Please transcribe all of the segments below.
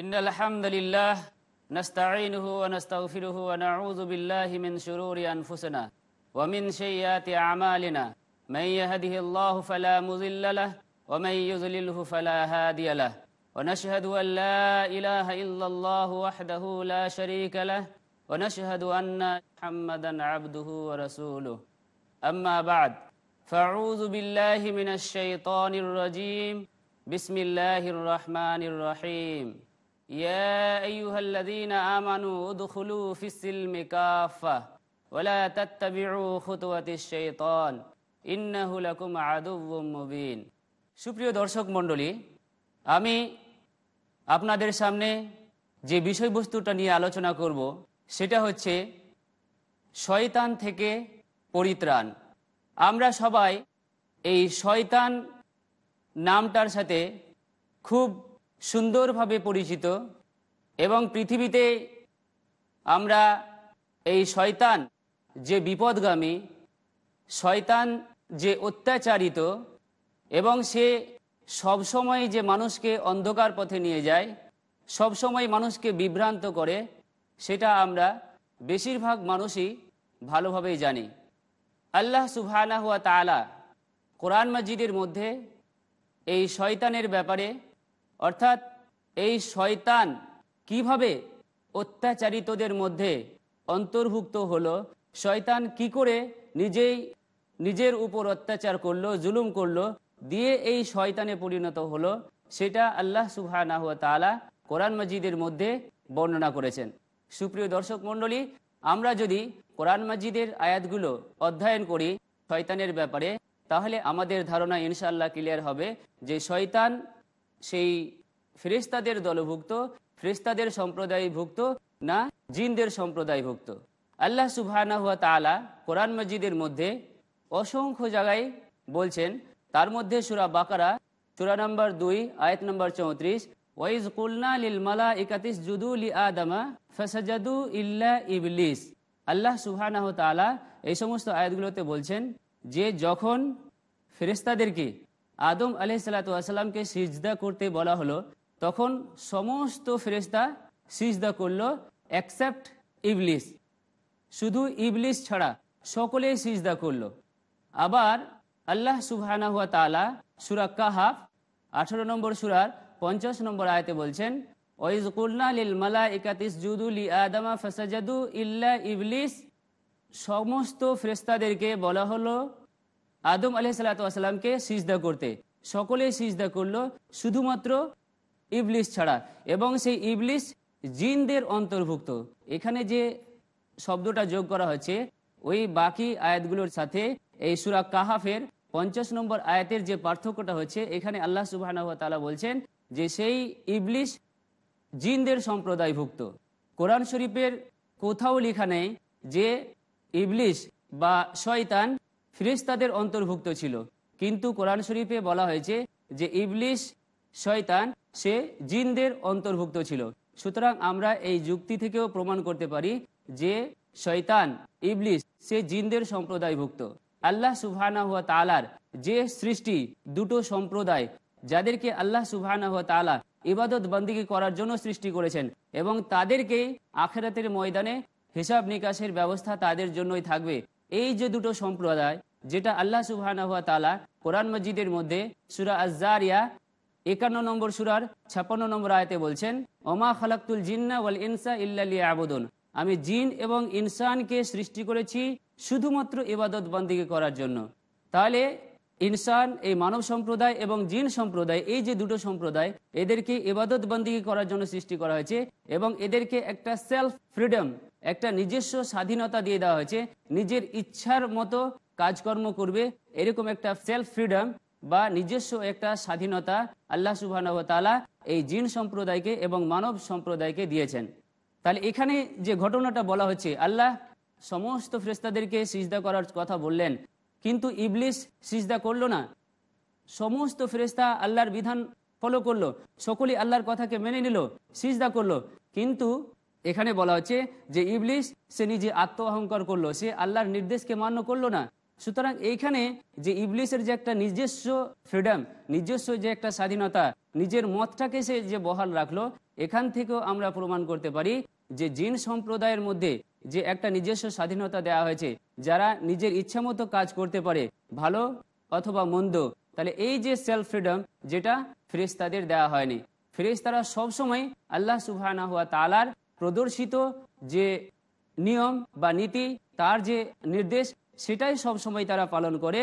إن الحمد لله نستعينه ونستغفره ونعوذ بالله من شرور أنفسنا ومن شيئات أعمالنا من يهده الله فلا مضل له ومن يضلله فلا هادي له ونشهد أن لا إله إلا الله وحده لا شريك له ونشهد أن محمدا عبده ورسوله أما بعد فأعوذ بالله من الشيطان الرجيم بسم الله الرحمن الرحيم يا أيها الذين آمنوا ادخلوا في السلم كافة ولا تتبعوا خطوة الشيطان إنه لكم عدو مبين সুপ্রিয় দর্শক মণ্ডলী আমি আপনাদের সামনে যে বিষয়বস্তুটা নিয়ে আলোচনা করব সেটা হচ্ছে শয়তান থেকে পরিত্রাণ আমরা সবাই এই শয়তান নামটার সাথে খুব সুন্দরভাবে পরিচিত এবং পৃথিবীতে আমরা এই শয়তান যে বিপদগামী শয়তান যে অত্যাচারিত এবং সে সবসময় যে মানুষকে অন্ধকার পথে নিয়ে যায় সবসময় মানুষকে বিভ্রান্ত করে সেটা আমরা বেশিরভাগ মানুষই ভালোভাবেই জানি আল্লাহ সুবহানা হুয়া তালা কোরআন মাজিদের মধ্যে এই শয়তানের ব্যাপারে অর্থাৎ এই শয়তান কিভাবে অত্যাচারিতদের মধ্যে অন্তর্ভুক্ত হলো শয়তান কি করে নিজেই নিজের উপর অত্যাচার করলো জুলুম করলো দিয়ে এই শয়তানে পরিণত হলো সেটা আল্লাহ সুবাহ কোরআন মজিদের মধ্যে বর্ণনা করেছেন সুপ্রিয় দর্শক মণ্ডলী আমরা যদি কোরআন মজিদের আয়াতগুলো অধ্যয়ন করি শয়তানের ব্যাপারে তাহলে আমাদের ধারণা ইনশাল্লাহ ক্লিয়ার হবে যে শয়তান সেই ফেরিস্তাদের দলভুক্ত ফেরিস্তাদের সম্প্রদায়ভুক্ত না জিনদের সম্প্রদায়ভুক্ত আল্লাহ সুবাহানা হুয়া তালা কোরআন মসজিদের মধ্যে অসংখ্য জায়গায় বলছেন তার মধ্যে সুরা বাকারা সুরা নম্বর দুই আয়াত নম্বর চৌত্রিশ ওয়াইজ কুলনা লিল মালা ইকাতিস জুদু লি আদামা ফসাজাদু ইল্লা ইবলিস আল্লাহ সুবাহ তালা এই সমস্ত আয়াতগুলোতে বলছেন যে যখন ফেরেস্তাদেরকে আদম আলি সালাতামকে সিজদা করতে বলা হলো তখন সমস্ত ফেরেস্তা সিজদা করলো অ্যাকসেপ্ট ইবলিস শুধু ইবলিস ছাড়া সকলেই সিজদা করল আবার আল্লাহ সুবহানা হুয়া তালা সুরা কাহাফ আঠারো নম্বর সুরার পঞ্চাশ নম্বর আয়তে বলছেন ওইজ কুলনা লিল মালা সমস্ত ফ্রেস্তাদেরকে বলা হলো আদম আলি সাল্লাতামকে সিজদা করতে সকলেই সিজদা করলো শুধুমাত্র ইবলিস ছাড়া এবং সেই ইবলিস জিনদের অন্তর্ভুক্ত এখানে যে শব্দটা যোগ করা হয়েছে ওই বাকি আয়াতগুলোর সাথে এই সুরা কাহাফের পঞ্চাশ নম্বর আয়াতের যে পার্থক্যটা হচ্ছে এখানে আল্লাহ তালা বলছেন যে সেই ইবলিশ জিনদের সম্প্রদায়ভুক্ত কোরআন শরীফের কোথাও লেখা নেই যে ইবলিশ বা শয়তান ফিরিস্তাদের অন্তর্ভুক্ত ছিল কিন্তু কোরআন শরীফে বলা হয়েছে যে ইবলিশ শয়তান সে জিনদের অন্তর্ভুক্ত ছিল সুতরাং আমরা এই যুক্তি থেকেও প্রমাণ করতে পারি যে শয়তান ইবলিশ সে জিনদের সম্প্রদায়ভুক্ত আল্লাহ সুবহানা হুয়া তালার যে সৃষ্টি দুটো সম্প্রদায় যাদেরকে আল্লাহ সুবহানা হুয়া তালা ইবাদত বন্দিকে করার জন্য সৃষ্টি করেছেন এবং তাদেরকেই আখেরাতের ময়দানে হিসাব নিকাশের ব্যবস্থা তাদের জন্যই থাকবে এই যে দুটো সম্প্রদায় যেটা আল্লাহ সুবাহ তালা কোরআন মসজিদের মধ্যে সুরা আজারিয়া একান্ন নম্বর সুরার ছাপ্পান্ন নম্বর আয়তে বলছেন ওমা খালাক্তুল জিন্না ওয়াল ইনসা ইল্লা আবুদন আমি জিন এবং ইনসানকে সৃষ্টি করেছি শুধুমাত্র ইবাদত বন্দিকে করার জন্য তাহলে ইনসান এই মানব সম্প্রদায় এবং জিন সম্প্রদায় এই যে দুটো সম্প্রদায় এদেরকে ইবাদত বন্দিকে করার জন্য সৃষ্টি করা হয়েছে এবং এদেরকে একটা সেলফ ফ্রিডম একটা নিজস্ব স্বাধীনতা দিয়ে দেওয়া হয়েছে নিজের ইচ্ছার মতো কাজকর্ম করবে এরকম একটা সেলফ ফ্রিডম বা নিজস্ব একটা স্বাধীনতা আল্লাহ তালা এই জিন সম্প্রদায়কে এবং মানব সম্প্রদায়কে দিয়েছেন তাহলে এখানে যে ঘটনাটা বলা হচ্ছে আল্লাহ সমস্ত ফ্রেস্তাদেরকে সিজদা করার কথা বললেন কিন্তু ইবলিশ সিজদা করল না সমস্ত ফেরেস্তা আল্লাহর বিধান ফলো করলো সকলেই আল্লাহর কথাকে মেনে নিল সিজদা করলো কিন্তু এখানে বলা হচ্ছে যে ইবলিশ সে নিজে আত্ম অহংকার করলো সে আল্লাহর নির্দেশকে মান্য করলো না সুতরাং এইখানে যে ইবলিসের যে একটা নিজস্ব ফ্রিডম নিজস্ব যে একটা স্বাধীনতা নিজের মতটাকে সে যে বহাল রাখলো এখান থেকেও আমরা প্রমাণ করতে পারি যে জিন সম্প্রদায়ের মধ্যে যে একটা নিজস্ব স্বাধীনতা দেয়া হয়েছে যারা নিজের ইচ্ছামতো কাজ করতে পারে ভালো অথবা মন্দ তাহলে এই যে সেলফ ফ্রিডম যেটা তাদের দেওয়া হয়নি ফেরেশতারা সবসময় আল্লাহ সুবাহানা হওয়া তালার প্রদর্শিত যে নিয়ম বা নীতি তার যে নির্দেশ সেটাই সব সময় তারা পালন করে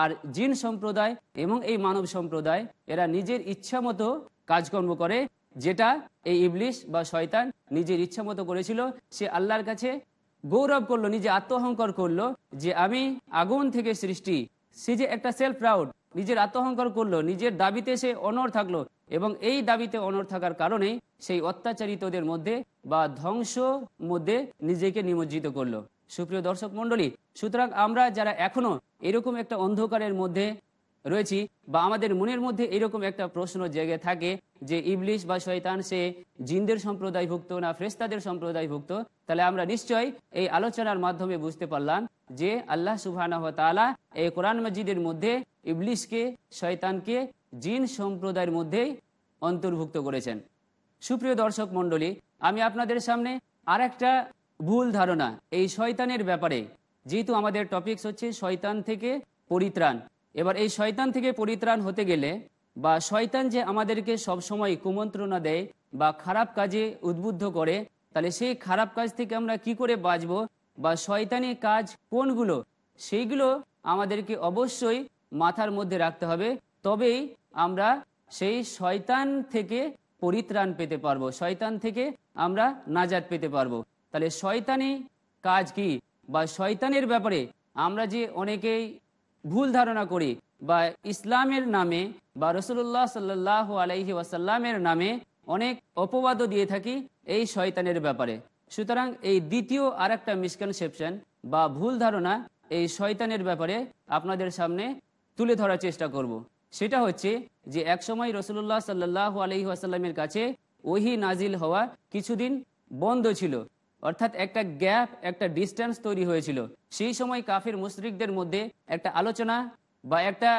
আর জিন সম্প্রদায় এবং এই মানব সম্প্রদায় এরা নিজের ইচ্ছা মতো কাজকর্ম করে যেটা এই ইবলিশ বা শয়তান নিজের ইচ্ছা মতো করেছিল সে আল্লাহর কাছে গৌরব করলো নিজে আত্মহংকর করলো যে আমি আগুন থেকে সৃষ্টি সে যে একটা সেলফ প্রাউড নিজের আত্মহংকর করলো নিজের দাবিতে সে অনর থাকলো এবং এই দাবিতে অনর থাকার কারণেই সেই অত্যাচারিতদের মধ্যে বা ধ্বংস মধ্যে নিজেকে নিমজ্জিত করলো সুপ্রিয় দর্শক মন্ডলী সুতরাং আমরা যারা এখনো এরকম একটা অন্ধকারের মধ্যে রয়েছি বা আমাদের মনের মধ্যে এরকম একটা প্রশ্ন জেগে থাকে যে ইবলিশ বা শয়তান সে জিনদের সম্প্রদায়ভুক্ত না ফ্রেস্তাদের সম্প্রদায়ভুক্ত তাহলে আমরা নিশ্চয় এই আলোচনার মাধ্যমে বুঝতে পারলাম যে আল্লাহ সুবাহ তালা এই কোরআন মসজিদের মধ্যে ইবলিশকে শয়তানকে জিন সম্প্রদায়ের মধ্যেই অন্তর্ভুক্ত করেছেন সুপ্রিয় দর্শক মন্ডলী আমি আপনাদের সামনে আর একটা ভুল ধারণা এই শয়তানের ব্যাপারে যেহেতু আমাদের টপিকস হচ্ছে শয়তান থেকে পরিত্রাণ এবার এই শয়তান থেকে পরিত্রাণ হতে গেলে বা শয়তান যে আমাদেরকে সবসময় কুমন্ত্রণা দেয় বা খারাপ কাজে উদ্বুদ্ধ করে তাহলে সেই খারাপ কাজ থেকে আমরা কি করে বাঁচব বা শয়তানি কাজ কোনগুলো সেইগুলো আমাদেরকে অবশ্যই মাথার মধ্যে রাখতে হবে তবেই আমরা সেই শয়তান থেকে পরিত্রাণ পেতে পারবো শয়তান থেকে আমরা নাজাদ পেতে পারবো তাহলে শয়তানি কাজ কি বা শয়তানের ব্যাপারে আমরা যে অনেকেই ভুল ধারণা করি বা ইসলামের নামে বা রসুল্লাহ সাল্লাহ আলাইহি ওয়াসাল্লামের নামে অনেক অপবাদও দিয়ে থাকি এই শয়তানের ব্যাপারে সুতরাং এই দ্বিতীয় আর একটা মিসকনসেপশন বা ভুল ধারণা এই শয়তানের ব্যাপারে আপনাদের সামনে তুলে ধরার চেষ্টা করব। সেটা হচ্ছে যে একসময় রসুল্লাহ সাল্লাহ আলহি আসাল্লামের কাছে ওহি নাজিল হওয়া কিছুদিন বন্ধ ছিল অর্থাৎ একটা গ্যাপ একটা ডিস্টেন্স তৈরি হয়েছিল সেই সময় কাফির মুশ্রিকদের মধ্যে একটা আলোচনা বা একটা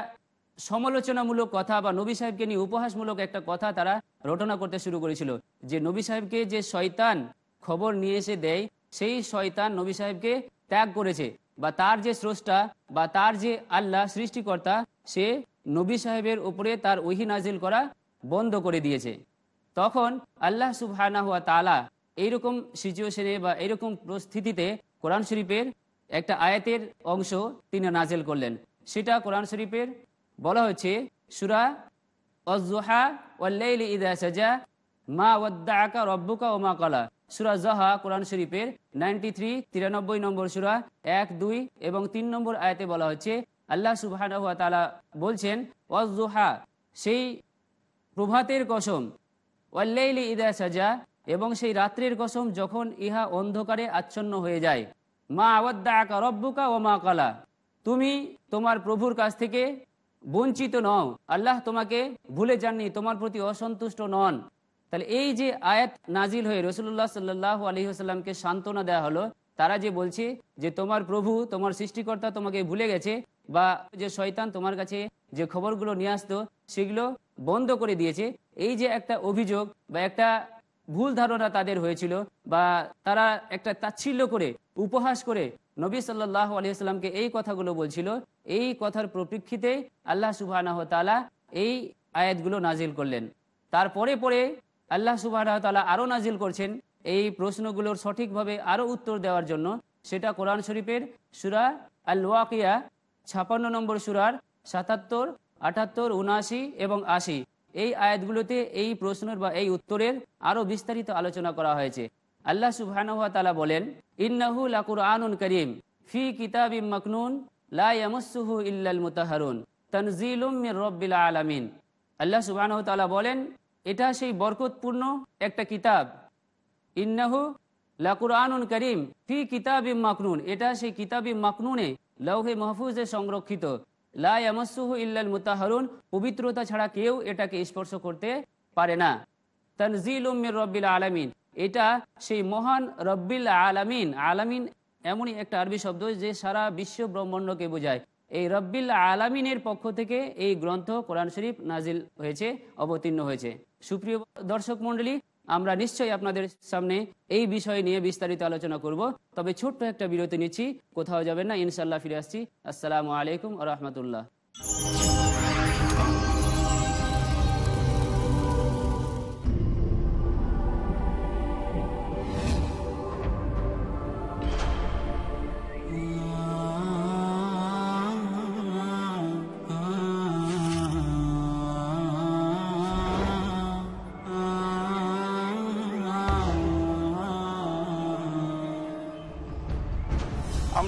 সমালোচনামূলক কথা বা নবী সাহেবকে নিয়ে উপহাসমূলক একটা কথা তারা রটনা করতে শুরু করেছিল যে নবী সাহেবকে যে শয়তান খবর নিয়ে এসে দেয় সেই শয়তান নবী সাহেবকে ত্যাগ করেছে বা তার যে স্রষ্টা বা তার যে আল্লাহ সৃষ্টিকর্তা সে নবী সাহেবের উপরে তার ওহি নাজিল করা বন্ধ করে দিয়েছে তখন আল্লাহ সুবহানা হুয়া তালা এইরকম সিচুয়েশনে বা এইরকম পরিস্থিতিতে কোরআন শরীফের একটা আয়াতের অংশ তিনি নাজেল করলেন সেটা কোরআন শরীফের বলা হচ্ছে সুরা অজোহা ওল্লাইল ইদা সাজা মা ওদ্দা আকা রব্বুকা ও মা কলা সুরা জহা কোরআন শরীফের নাইনটি থ্রি তিরানব্বই নম্বর সুরা এক দুই এবং তিন নম্বর আয়াতে বলা হচ্ছে আল্লাহ সুবাহ তালা বলছেন অজোহা সেই প্রভাতের কসম ওয়াল্লাইলি ইদা সাজা এবং সেই রাত্রির কসম যখন ইহা অন্ধকারে আচ্ছন্ন হয়ে যায় মা আওয়াদ্দা আকা রব্বুকা ও মা কালা তুমি তোমার প্রভুর কাছ থেকে বঞ্চিত নও আল্লাহ তোমাকে ভুলে যাননি তোমার প্রতি অসন্তুষ্ট নন তাহলে এই যে আয়াত নাজিল হয়ে রসুল্লাহ সাল্লাহ আলী আসাল্লামকে সান্ত্বনা দেওয়া হলো তারা যে বলছে যে তোমার প্রভু তোমার সৃষ্টিকর্তা তোমাকে ভুলে গেছে বা যে শয়তান তোমার কাছে যে খবরগুলো নিয়ে আসতো সেগুলো বন্ধ করে দিয়েছে এই যে একটা অভিযোগ বা একটা ভুল ধারণা তাদের হয়েছিল বা তারা একটা তাচ্ছিল্য করে উপহাস করে নবী সাল্লাহ আলিয়াকে এই কথাগুলো বলছিল এই কথার প্রপ্রেক্ষিতে আল্লাহ সুবাহ এই আয়াতগুলো নাজিল করলেন তারপরে পরে আল্লাহ সুবাহ তালা আরও নাজিল করছেন এই প্রশ্নগুলোর সঠিকভাবে আরও উত্তর দেওয়ার জন্য সেটা কোরআন শরীফের সুরা আল ওয়াকিয়া ছাপান্ন নম্বর সুরার সাতাত্তর আটাত্তর উনআশি এবং আশি এই আয়াতগুলোতে এই প্রশ্নের বা এই উত্তরের আরো বিস্তারিত আলোচনা করা হয়েছে আল্লাহ সুবাহানুয়া তালা বলেন ইন্নাহু লাকুর আনুন করিম ফি কিতাব ইম মকনুন লামসুহু ইল্লাল মুতাহারুন তনজিলুম রব্বিল আলামিন আল্লাহ সুবাহানহ তালা বলেন এটা সেই বরকতপূর্ণ একটা কিতাব ইন্নাহু লাকুর আনুন করিম ফি কিতাব ইম মকনুন এটা সেই কিতাব ইম মকনুনে লৌহে মাহফুজে সংরক্ষিত লামাসুহু ইল্লাল মুতাহারুন পবিত্রতা ছাড়া কেউ এটাকে স্পর্শ করতে পারে না তনজিল উম্মির রব্বিল আলামিন এটা সেই মহান রব্বিল আলামিন আলামিন এমনই একটা আরবি শব্দ যে সারা বিশ্ব ব্রহ্মাণ্ডকে বোঝায় এই রব্বিল আলামিনের পক্ষ থেকে এই গ্রন্থ কোরআন শরীফ নাজিল হয়েছে অবতীর্ণ হয়েছে সুপ্রিয় দর্শক মন্ডলী আমরা নিশ্চয়ই আপনাদের সামনে এই বিষয় নিয়ে বিস্তারিত আলোচনা করব তবে ছোট্ট একটা বিরতি নিচ্ছি কোথাও যাবেন না ইনশাল্লাহ ফিরে আসছি আসসালামু আলাইকুম রহমতুল্লাহ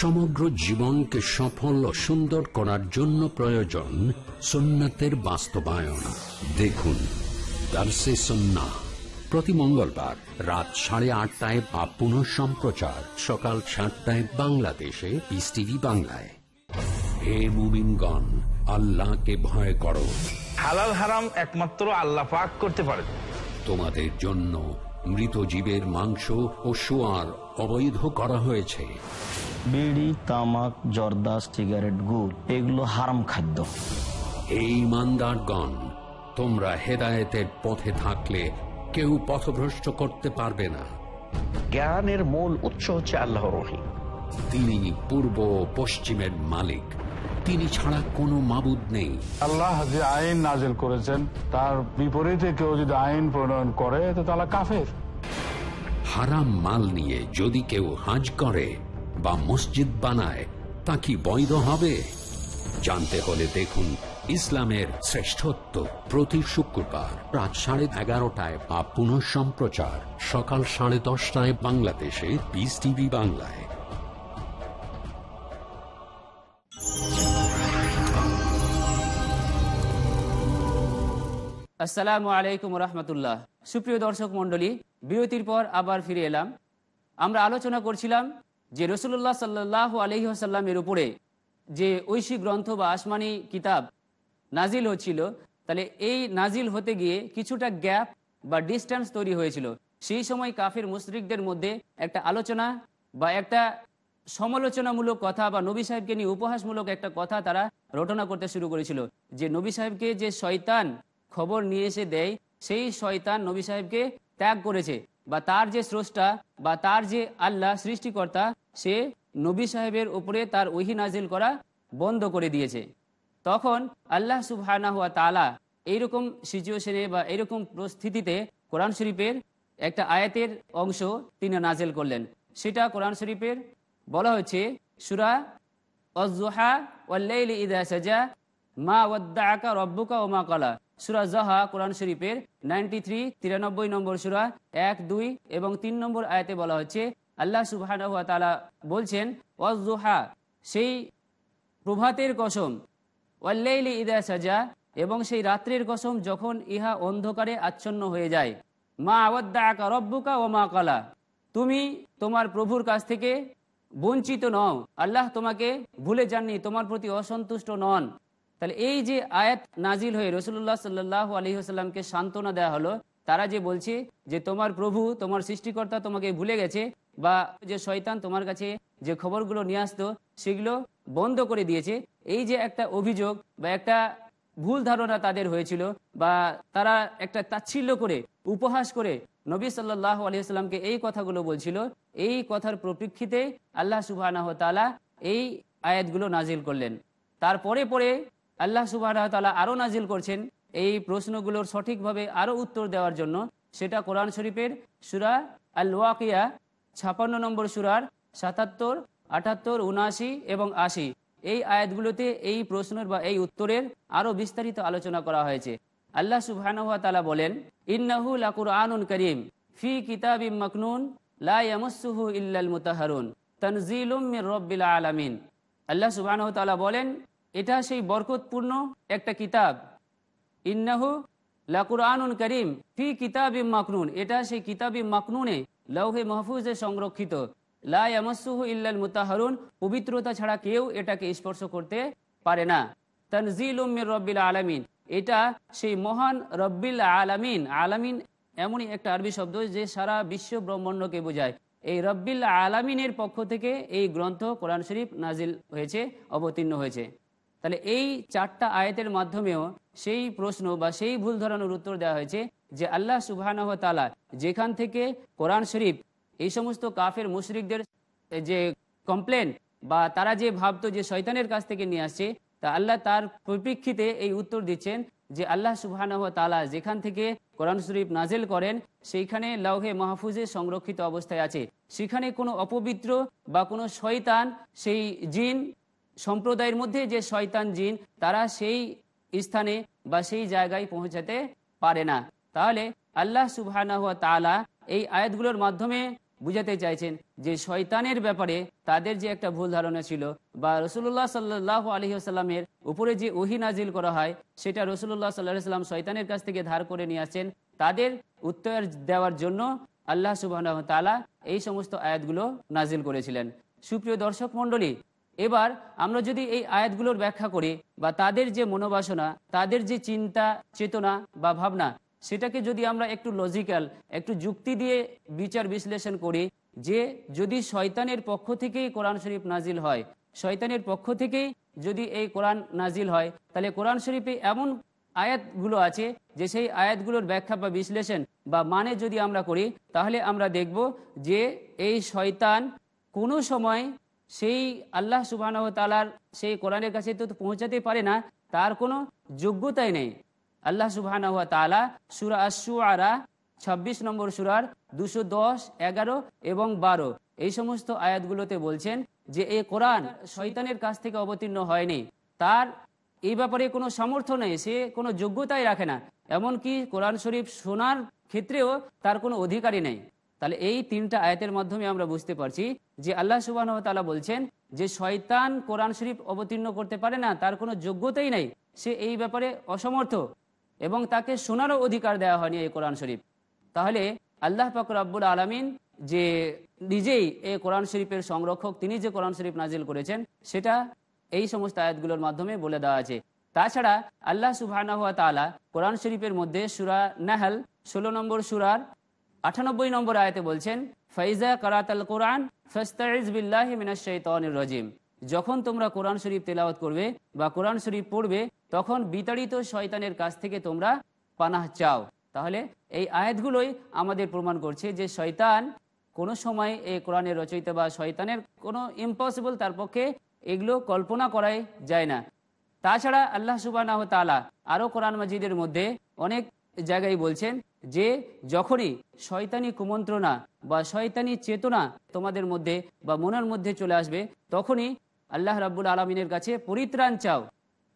সমগ্র জীবনকে সফল ও সুন্দর করার জন্য প্রয়োজন সোনাতের বাস্তবায়ন দেখুন দার্সে সন্না প্রতি মঙ্গলবার রাত সাড়ে আটটায় বা পুনঃ সম্প্রচার সকাল সাতটায় বাংলাদেশে ইস টিভি বাংলায় হে মুমিনগণ আল্লাহকে ভয় করো হালাল হারাম একমাত্র আল্লাহ পাক করতে পারে তোমাদের জন্য মৃত জীবের মাংস ও সোয়ার অবৈধ করা হয়েছে বিড়ি তামাক জর্দা সিগারেট গুড় এগুলো হারাম খাদ্য এই ইমানদারগণ তোমরা হেদায়েতের পথে থাকলে কেউ পথভ্রষ্ট করতে পারবে না জ্ঞানের মূল উৎস হচ্ছে আল্লাহ রহি তিনি পূর্ব পশ্চিমের মালিক তিনি ছাড়া কোনো মাবুদ নেই আল্লাহ যে আইন নাজেল করেছেন তার বিপরীতে কেউ যদি আইন প্রণয়ন করে তো কাফের হারাম মাল নিয়ে যদি কেউ হাজ করে বা মসজিদ বানায় তা কি বৈধ হবে জানতে হলে দেখুন ইসলামের শ্রেষ্ঠত্ব প্রতি শুক্রবার রাত সাড়ে এগারোটায় বা পুনঃ সম্প্রচার সকাল সাড়ে দশটায় বাংলাদেশে বিস টিভি বাংলায় আসসালামু আলাইকুম রহমতুল্লাহ সুপ্রিয় দর্শক মন্ডলী বিরতির পর আবার ফিরে এলাম আমরা আলোচনা করছিলাম যে রসুল্লাহ সাল্লাহ আলহি আসাল্লামের উপরে যে ঐশী গ্রন্থ বা আসমানি কিতাব নাজিল হচ্ছিল তাহলে এই নাজিল হতে গিয়ে কিছুটা গ্যাপ বা ডিস্ট্যান্স তৈরি হয়েছিল সেই সময় কাফির মুশরিকদের মধ্যে একটা আলোচনা বা একটা সমালোচনামূলক কথা বা নবী সাহেবকে নিয়ে উপহাসমূলক একটা কথা তারা রটনা করতে শুরু করেছিল যে নবী সাহেবকে যে শয়তান খবর নিয়ে এসে দেয় সেই শয়তান নবী সাহেবকে ত্যাগ করেছে বা তার যে স্রষ্টা বা তার যে আল্লাহ সৃষ্টিকর্তা সে নবী সাহেবের উপরে তার ওহি নাজিল করা বন্ধ করে দিয়েছে তখন আল্লাহ সুবহানা হুয়া তালা এইরকম সিচুয়েশনে বা এইরকম পরিস্থিতিতে কোরআন শরীফের একটা আয়াতের অংশ তিনি নাজেল করলেন সেটা কোরআন শরীফের বলা হচ্ছে সুরা অজোহা মা ওদ্দা রব্বুকা ও মা কলা সুরা জহা কোরআন শরীফের নাইনটি থ্রি তিরানব্বই নম্বর সুরা এক দুই এবং তিন নম্বর আয়াতে বলা হচ্ছে আল্লাহ সুবাহ বলছেন ওয়াজুহা সেই প্রভাতের কসম ওয়াল্লাইলি ইদা সাজা এবং সেই রাত্রির কসম যখন ইহা অন্ধকারে আচ্ছন্ন হয়ে যায় মা আবদ্দা আকা রব্বুকা ও মা কলা তুমি তোমার প্রভুর কাছ থেকে বঞ্চিত নও আল্লাহ তোমাকে ভুলে যাননি তোমার প্রতি অসন্তুষ্ট নন তাহলে এই যে আয়াত নাজিল হয়ে রসুল্লাহ সাল্লাহ আলহিহাস্লামকে সান্ত্বনা দেওয়া হলো তারা যে বলছে যে তোমার প্রভু তোমার সৃষ্টিকর্তা তোমাকে ভুলে গেছে বা যে শয়তান তোমার কাছে যে খবরগুলো নিয়ে আসতো সেগুলো বন্ধ করে দিয়েছে এই যে একটা অভিযোগ বা একটা ভুল ধারণা তাদের হয়েছিল বা তারা একটা তাচ্ছিল্য করে উপহাস করে নবী সাল্লাহ আলিয়াকে এই কথাগুলো বলছিল এই কথার প্রপ্রেক্ষিতে আল্লাহ সুবাহ তালা এই আয়াতগুলো নাজিল করলেন তারপরে পরে আল্লাহ সুবাহ তালা আরও নাজিল করছেন এই প্রশ্নগুলোর সঠিকভাবে আরও উত্তর দেওয়ার জন্য সেটা কোরআন শরীফের সুরা আল ওয়াকিয়া ছাপান্ন নম্বর সুরার সাতাত্তর আটাত্তর উনআশি এবং আশি এই আয়াতগুলোতে এই প্রশ্নের বা এই উত্তরের আরও বিস্তারিত আলোচনা করা হয়েছে আল্লাহ সুবাহানুয়া বলেন ইন্নাহু লাকুর আনুন করিম ফি কিতাব মকনুন লামসুহু ইল্লাল মুতাহারুন তনজিলুম রব্বিল আলামিন আল্লাহ সুবাহ বলেন এটা সেই বরকতপূর্ণ একটা কিতাব ইন্নাহু লাকুরআনুন করিম ফি কিতাবি মাকনুন এটা সেই কিতাবি মাকনুনে লৌহে মাহফুজে সংরক্ষিত লামসুহু ইল্লাল মুতাহরুন পবিত্রতা ছাড়া কেউ এটাকে স্পর্শ করতে পারে না তনজিল উম্মির রব্বিল আলামিন এটা সেই মহান রব্বিল আলামিন আলামিন এমনই একটা আরবি শব্দ যে সারা বিশ্ব ব্রহ্মণ্ডকে বোঝায় এই রব্বিল আলামিনের পক্ষ থেকে এই গ্রন্থ কোরআন শরীফ নাজিল হয়েছে অবতীর্ণ হয়েছে তাহলে এই চারটা আয়াতের মাধ্যমেও সেই প্রশ্ন বা সেই ভুল ধরানোর উত্তর দেওয়া হয়েছে যে আল্লাহ সুবাহানহ তালা যেখান থেকে কোরআন শরীফ এই সমস্ত কাফের মুশরিকদের যে কমপ্লেন বা তারা যে ভাবতো যে শয়তানের কাছ থেকে নিয়ে আসছে তা আল্লাহ তার পরিপ্রেক্ষিতে এই উত্তর দিচ্ছেন যে আল্লাহ সুবাহানহ তালা যেখান থেকে কোরআন শরীফ নাজেল করেন সেইখানে লৌহে মাহফুজে সংরক্ষিত অবস্থায় আছে সেখানে কোনো অপবিত্র বা কোনো শয়তান সেই জিন সম্প্রদায়ের মধ্যে যে শয়তান জিন তারা সেই স্থানে বা সেই জায়গায় পৌঁছাতে পারে না তাহলে আল্লাহ সুবাহ তালা এই আয়াতগুলোর মাধ্যমে বুঝাতে চাইছেন যে শয়তানের ব্যাপারে তাদের যে একটা ভুল ধারণা ছিল বা রসুল্লাহ সাল্লাহ আলহিহাস্লামের উপরে যে ওহি নাজিল করা হয় সেটা রসুল্লাহ সাল্লাহ সাল্লাম শয়তানের কাছ থেকে ধার করে নিয়ে আসেন তাদের উত্তর দেওয়ার জন্য আল্লাহ সুবাহ তালা এই সমস্ত আয়াতগুলো নাজিল করেছিলেন সুপ্রিয় দর্শক মন্ডলী এবার আমরা যদি এই আয়াতগুলোর ব্যাখ্যা করি বা তাদের যে মনোবাসনা তাদের যে চিন্তা চেতনা বা ভাবনা সেটাকে যদি আমরা একটু লজিক্যাল একটু যুক্তি দিয়ে বিচার বিশ্লেষণ করি যে যদি শয়তানের পক্ষ থেকেই কোরআন শরীফ নাজিল হয় শয়তানের পক্ষ থেকেই যদি এই কোরআন নাজিল হয় তাহলে কোরআন শরীফে এমন আয়াতগুলো আছে যে সেই আয়াতগুলোর ব্যাখ্যা বা বিশ্লেষণ বা মানে যদি আমরা করি তাহলে আমরা দেখব যে এই শয়তান কোনো সময় সেই আল্লাহ সুবাহ তালার সেই কোরআনের কাছে তো পৌঁছাতে পারে না তার কোনো যোগ্যতাই নেই আল্লাহ সুবাহ তালা সুরা আশু আরা ছাব্বিশ নম্বর সুরার দুশো দশ এগারো এবং বারো এই সমস্ত আয়াতগুলোতে বলছেন যে এই কোরআন শৈতানের কাছ থেকে অবতীর্ণ হয়নি তার এই ব্যাপারে কোনো সামর্থ্য নেই সে কোনো যোগ্যতাই রাখে না এমনকি কোরআন শরীফ শোনার ক্ষেত্রেও তার কোনো অধিকারই নেই তাহলে এই তিনটা আয়াতের মাধ্যমে আমরা বুঝতে পারছি যে আল্লাহ সুবাহ তালা বলছেন যে শয়তান কোরআন শরীফ অবতীর্ণ করতে পারে না তার কোনো যোগ্যতাই নাই সে এই ব্যাপারে অসমর্থ এবং তাকে শোনারও অধিকার দেওয়া হয়নি এই কোরআন শরীফ তাহলে আল্লাহ পাকুর আব্বুল আলমিন যে নিজেই এই কোরআন শরীফের সংরক্ষক তিনি যে কোরআন শরীফ নাজিল করেছেন সেটা এই সমস্ত আয়াতগুলোর মাধ্যমে বলে দেওয়া আছে তাছাড়া আল্লাহ সুবাহ কোরআন শরীফের মধ্যে সুরা নাহাল ষোলো নম্বর সুরার আটানব্বই নম্বর আয়তে বলছেন ফাইজা কারাতাল কোরআন রাজিম যখন তোমরা কোরআন শরীফ তেলাওয়াত করবে বা কোরআন শরীফ পড়বে তখন বিতাড়িত শয়তানের কাছ থেকে তোমরা পানাহ চাও তাহলে এই আয়াতগুলোই আমাদের প্রমাণ করছে যে শয়তান কোনো সময় এই কোরআনের রচয়িতা বা শয়তানের কোনো ইম্পসিবল তার পক্ষে এগুলো কল্পনা করাই যায় না তাছাড়া আল্লাহ সুবাহ আরও কোরআন মাজিদের মধ্যে অনেক জায়গায় বলছেন যে যখনই শয়তানি কুমন্ত্রণা বা শয়তানি চেতনা তোমাদের মধ্যে বা মনের মধ্যে চলে আসবে তখনই আল্লাহ রাব্বুল আলমিনের কাছে পরিত্রাণ চাও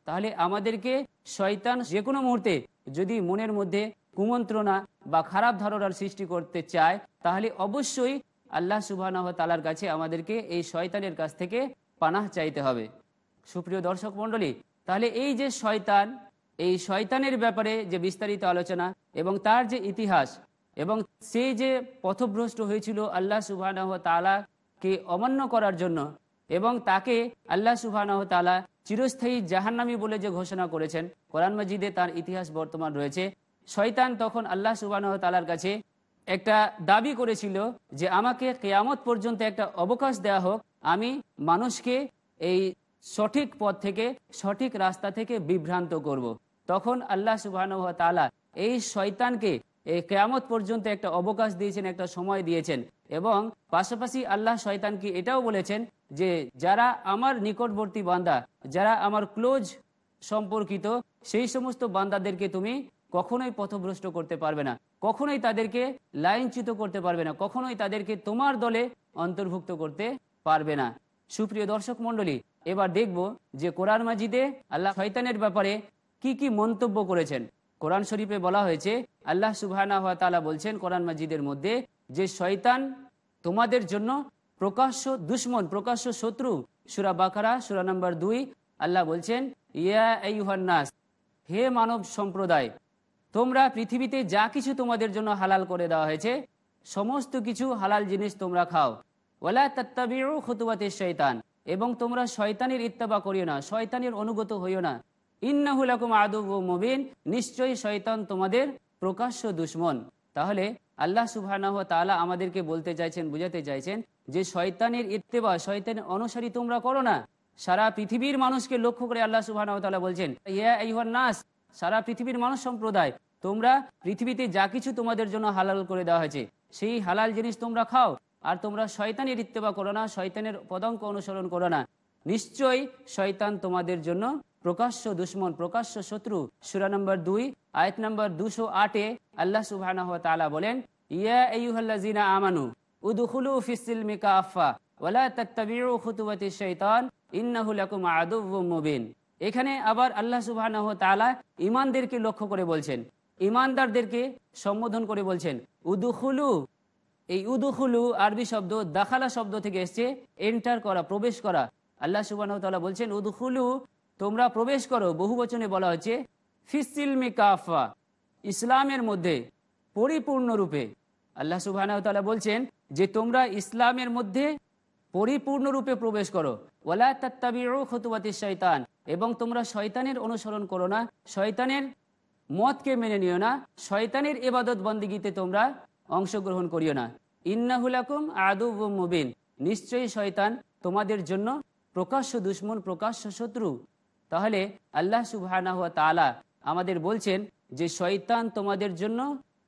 তাহলে আমাদেরকে শয়তান যে কোনো মুহূর্তে যদি মনের মধ্যে কুমন্ত্রণা বা খারাপ ধারণার সৃষ্টি করতে চায় তাহলে অবশ্যই আল্লাহ সুবাহ তালার কাছে আমাদেরকে এই শয়তানের কাছ থেকে পানাহ চাইতে হবে সুপ্রিয় দর্শক মন্ডলী তাহলে এই যে শয়তান এই শয়তানের ব্যাপারে যে বিস্তারিত আলোচনা এবং তার যে ইতিহাস এবং সে যে পথভ্রষ্ট হয়েছিল আল্লাহ সুবাহ তালাকে অমান্য করার জন্য এবং তাকে আল্লাহ সুবাহ তালা চিরস্থায়ী জাহান্নামী বলে যে ঘোষণা করেছেন কোরআন মজিদে তার ইতিহাস বর্তমান রয়েছে শয়তান তখন আল্লাহ সুবাহ তালার কাছে একটা দাবি করেছিল যে আমাকে কেয়ামত পর্যন্ত একটা অবকাশ দেয়া হোক আমি মানুষকে এই সঠিক পথ থেকে সঠিক রাস্তা থেকে বিভ্রান্ত করব। তখন আল্লাহ সুবাহ তালা এই শয়তানকে এই কেয়ামত পর্যন্ত একটা অবকাশ দিয়েছেন একটা সময় দিয়েছেন এবং পাশাপাশি আল্লাহ শয়তানকে এটাও বলেছেন যে যারা আমার নিকটবর্তী বান্দা যারা আমার ক্লোজ সম্পর্কিত সেই সমস্ত বান্দাদেরকে তুমি কখনোই পথভ্রষ্ট করতে পারবে না কখনোই তাদেরকে লাইনচ্যুত করতে পারবে না কখনোই তাদেরকে তোমার দলে অন্তর্ভুক্ত করতে পারবে না সুপ্রিয় দর্শক মন্ডলী এবার দেখব যে কোরআন মাজিদে আল্লাহ শয়তানের ব্যাপারে কি কি মন্তব্য করেছেন কোরআন শরীফে বলা হয়েছে আল্লাহ সুবাহ তালা বলছেন কোরআন মাজিদের মধ্যে যে শয়তান তোমাদের জন্য প্রকাশ্য দুশ্মন প্রকাশ্য শত্রু সুরা বাখারা সুরা নাম্বার দুই আল্লাহ বলছেন ইয়াহান্নাস হে মানব সম্প্রদায় তোমরা পৃথিবীতে যা কিছু তোমাদের জন্য হালাল করে দেওয়া হয়েছে সমস্ত কিছু হালাল জিনিস তোমরা খাও ওলা তত্তাবির খতুয়াতের শয়তান এবং তোমরা শয়তানের ইত্তাবা করিও না শয়তানের অনুগত হইও না ইন্নাহুলাকুম ও মবিন নিশ্চয়ই শয়তান তোমাদের প্রকাশ্য দুশ্মন তাহলে আল্লাহ সুবাহ তালা আমাদেরকে বলতে চাইছেন বুঝাতে চাইছেন যে শয়তানের ইত্তেবা শয়তানের অনুসারী তোমরা করো না সারা পৃথিবীর মানুষকে লক্ষ্য করে আল্লাহ সুবাহ বলছেন নাস সারা পৃথিবীর মানুষ সম্প্রদায় তোমরা পৃথিবীতে যা কিছু তোমাদের জন্য হালাল করে দেওয়া হয়েছে সেই হালাল জিনিস তোমরা খাও আর তোমরা শয়তানের ইত্তেবা করো না শয়তানের পদঙ্ক অনুসরণ করো না নিশ্চয়ই শয়তান তোমাদের জন্য প্রকাশ্য দুশ্মন প্রকাশ্য শত্রু সুরা নম্বর দুই আয়ত নম্বর দুশো আটে আল্লাহ সুবাহ বলেন ইয়া আমানু উদুখুলু ফিসিলমি কাফা ওলা তত্তাবিউ খুতুবতি শৈতান ইন্নাহু লাকুম আদুউ মুবিন এখানে আবার আল্লাহ সুবাহ ইমানদেরকে লক্ষ্য করে বলছেন ইমানদারদেরকে সম্বোধন করে বলছেন উদুখুলু এই উদুখুলু আরবি শব্দ দাখালা শব্দ থেকে এসছে এন্টার করা প্রবেশ করা আল্লাহ সুবাহ বলছেন উদুখুলু তোমরা প্রবেশ করো বহু বচনে বলা হয়েছে ফিসিলমি কাফা ইসলামের মধ্যে পরিপূর্ণরূপে আল্লাহ সুবাহ বলছেন যে তোমরা ইসলামের মধ্যে পরিপূর্ণরূপে প্রবেশ করো ওলা তাত্তাবিউ শয়তান এবং তোমরা শয়তানের অনুসরণ করো না শয়তানের মতকে মেনে নিও না শয়তানের এবাদত বন্দিগিতে তোমরা অংশগ্রহণ করিও না ইন্নাহুলাকুম আদু মুবিন নিশ্চয়ই শয়তান তোমাদের জন্য প্রকাশ্য দুশ্মন প্রকাশ্য শত্রু তাহলে আল্লাহ সুবাহ আমাদের বলছেন যে শয়তান তোমাদের জন্য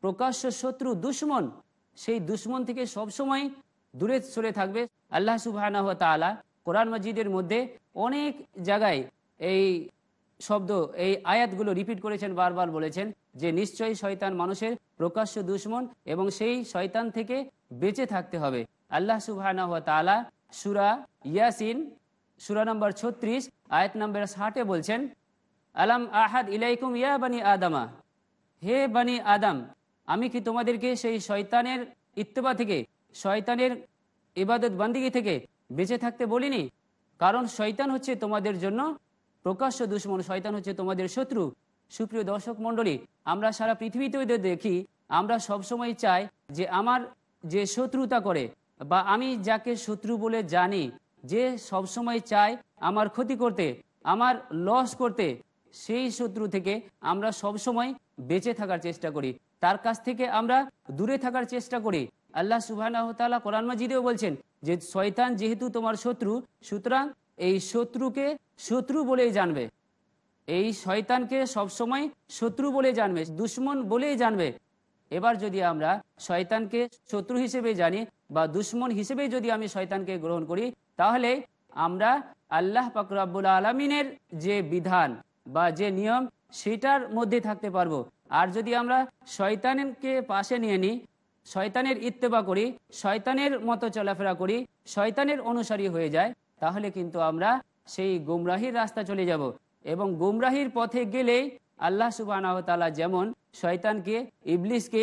প্রকাশ্য শত্রু দুশ্মন সেই দুশ্মন থেকে সবসময় দূরে সরে থাকবে আল্লাহ সুবাহ কোরআন মজিদের মধ্যে অনেক জায়গায় এই শব্দ এই আয়াতগুলো রিপিট করেছেন বারবার বলেছেন যে নিশ্চয়ই শয়তান মানুষের প্রকাশ্য দুশ্মন এবং সেই শয়তান থেকে বেঁচে থাকতে হবে আল্লাহ সুবাহ সুরা ইয়াসিন সুরা নম্বর ছত্রিশ আয়াত নম্বর ষাটে বলছেন আলম আহাদ ইলাইকুম ইয়া বানি আদামা হে বানি আদাম আমি কি তোমাদেরকে সেই শয়তানের ইত্তেফা থেকে শয়তানের ইবাদত বান্দিগি থেকে বেঁচে থাকতে বলিনি কারণ শয়তান হচ্ছে তোমাদের জন্য প্রকাশ্য দুশ্মন শয়তান হচ্ছে তোমাদের শত্রু সুপ্রিয় দর্শক মন্ডলী আমরা সারা পৃথিবীতে দেখি আমরা সবসময় চাই যে আমার যে শত্রুতা করে বা আমি যাকে শত্রু বলে জানি যে সবসময় চায় আমার ক্ষতি করতে আমার লস করতে সেই শত্রু থেকে আমরা সবসময় বেঁচে থাকার চেষ্টা করি তার কাছ থেকে আমরা দূরে থাকার চেষ্টা করি আল্লাহ সুবাহ কোরআন মাজিদেও বলছেন যে শয়তান যেহেতু তোমার শত্রু সুতরাং এই শত্রুকে শত্রু বলেই জানবে এই শয়তানকে সবসময় শত্রু বলে জানবে দুশ্মন বলেই জানবে এবার যদি আমরা শয়তানকে শত্রু হিসেবে জানি বা দুশ্মন হিসেবে যদি আমি শয়তানকে গ্রহণ করি তাহলে আমরা আল্লাহ পাকরাবুল আলমিনের যে বিধান বা যে নিয়ম সেটার মধ্যে থাকতে পারবো আর যদি আমরা শয়তানকে পাশে নিয়ে নিই শয়তানের ইত্তেবা করি শয়তানের মতো চলাফেরা করি শয়তানের অনুসারী হয়ে যায় তাহলে কিন্তু আমরা সেই গুমরাহির রাস্তা চলে যাব এবং গুমরাহির পথে গেলেই আল্লাহ সুবাহ যেমন শয়তানকে ইবলিসকে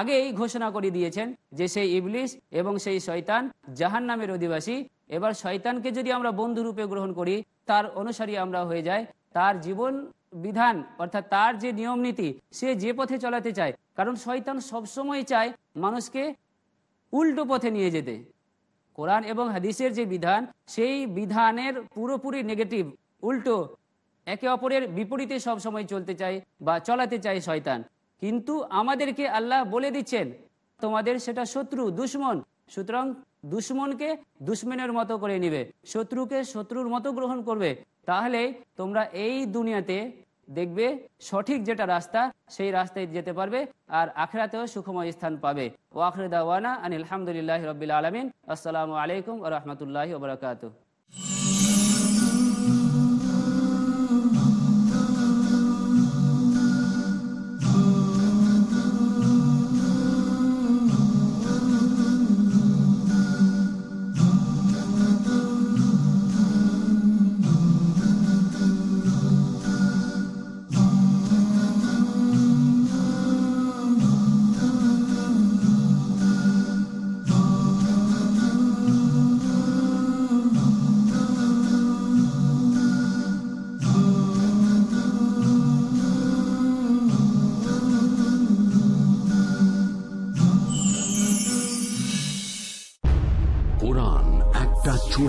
আগেই ঘোষণা করে দিয়েছেন যে সেই ইবলিস এবং সেই শয়তান জাহান নামের অধিবাসী এবার শয়তানকে যদি আমরা বন্ধুরূপে গ্রহণ করি তার অনুসারী আমরা হয়ে যাই তার জীবন বিধান অর্থাৎ তার যে নিয়ম নীতি সে যে পথে চলাতে চায় কারণ শয়তান সবসময় চায় মানুষকে উল্টো পথে নিয়ে যেতে কোরআন এবং হাদিসের যে বিধান সেই বিধানের পুরোপুরি নেগেটিভ উল্টো একে অপরের বিপরীতে সবসময় চলতে চায় বা চলাতে চায় শয়তান কিন্তু আমাদেরকে আল্লাহ বলে দিচ্ছেন তোমাদের সেটা শত্রু দুশ্মন সুতরাং দুশ্মনকে দুশ্মনের মতো করে নিবে শত্রুকে শত্রুর মতো গ্রহণ করবে তাহলে তোমরা এই দুনিয়াতে দেখবে সঠিক যেটা রাস্তা সেই রাস্তায় যেতে পারবে আর আখরাতেও সুখময় স্থান পাবে ও আখরে দাওয়ানা আনিলামদুলিল্লাহ আলহামদুলিল্লাহ রবিল আলমিন আসসালামু আলাইকুম রহমতুল্লাহ বরকাত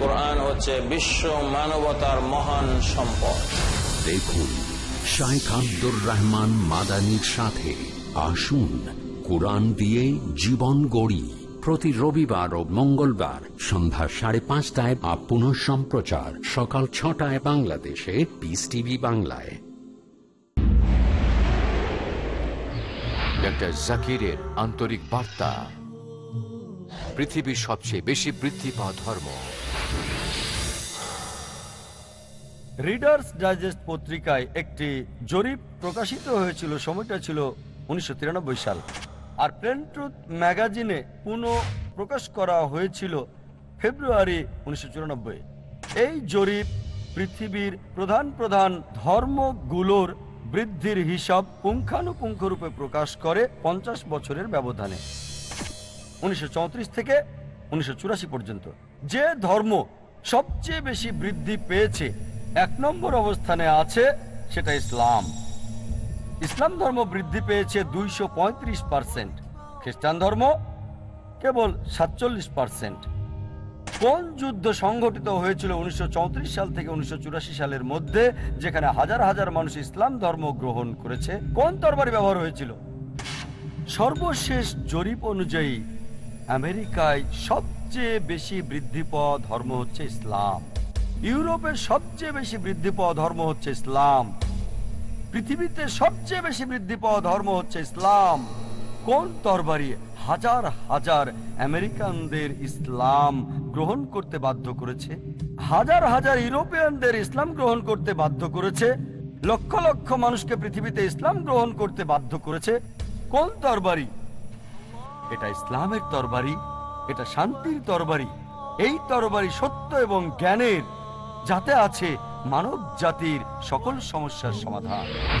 কোরআন হচ্ছে বিশ্ব মানবতার মহান সম্পদ দেখুন শাইখ আব্দুর রহমান মাদানির সাথে আসুন কোরআন দিয়ে জীবন গড়ি প্রতি রবিবার ও মঙ্গলবার সন্ধ্যা সাড়ে পাঁচটায় বা পুনঃ সম্প্রচার সকাল ছটায় বাংলাদেশে পিস টিভি বাংলায় ডক্টর জাকিরের আন্তরিক বার্তা পৃথিবীর সবচেয়ে বেশি বৃদ্ধি পাওয়া ধর্ম রিডার্স ডাইজেস্ট পত্রিকায় একটি জরিপ প্রকাশিত হয়েছিল সময়টা ছিল উনিশশো সাল আর ট্রুথ ম্যাগাজিনে পুনঃ প্রকাশ করা হয়েছিল ফেব্রুয়ারি উনিশশো এই জরিপ পৃথিবীর প্রধান প্রধান ধর্মগুলোর বৃদ্ধির হিসাব পুঙ্খানুপুঙ্খরূপে প্রকাশ করে পঞ্চাশ বছরের ব্যবধানে উনিশশো থেকে উনিশশো পর্যন্ত যে ধর্ম সবচেয়ে বেশি বৃদ্ধি পেয়েছে এক নম্বর অবস্থানে আছে সেটা ইসলাম ইসলাম ধর্ম বৃদ্ধি পেয়েছে দুইশো পার্সেন্ট খ্রিস্টান ধর্ম কেবল সাতচল্লিশ পার্সেন্ট কোন যুদ্ধ সংঘটিত হয়েছিল উনিশশো সাল থেকে উনিশশো সালের মধ্যে যেখানে হাজার হাজার মানুষ ইসলাম ধর্ম গ্রহণ করেছে কোন তরবারি ব্যবহার হয়েছিল সর্বশেষ জরিপ অনুযায়ী আমেরিকায় সবচেয়ে বেশি বৃদ্ধি পাওয়া ধর্ম হচ্ছে ইসলাম ইউরোপের সবচেয়ে বেশি বৃদ্ধি পাওয়া ধর্ম হচ্ছে ইসলাম পৃথিবীতে সবচেয়ে বেশি বৃদ্ধি পাওয়া ধর্ম হচ্ছে ইসলাম কোন তরবারি হাজার হাজার আমেরিকানদের ইসলাম গ্রহণ করতে বাধ্য করেছে হাজার হাজার ইউরোপিয়ানদের ইসলাম গ্রহণ করতে বাধ্য করেছে লক্ষ লক্ষ মানুষকে পৃথিবীতে ইসলাম গ্রহণ করতে বাধ্য করেছে কোন তরবারি এটা ইসলামের তরবারি এটা শান্তির তরবারি এই তরবারি সত্য এবং জ্ঞানের যাতে আছে মানব জাতির সকল সমস্যার সমাধান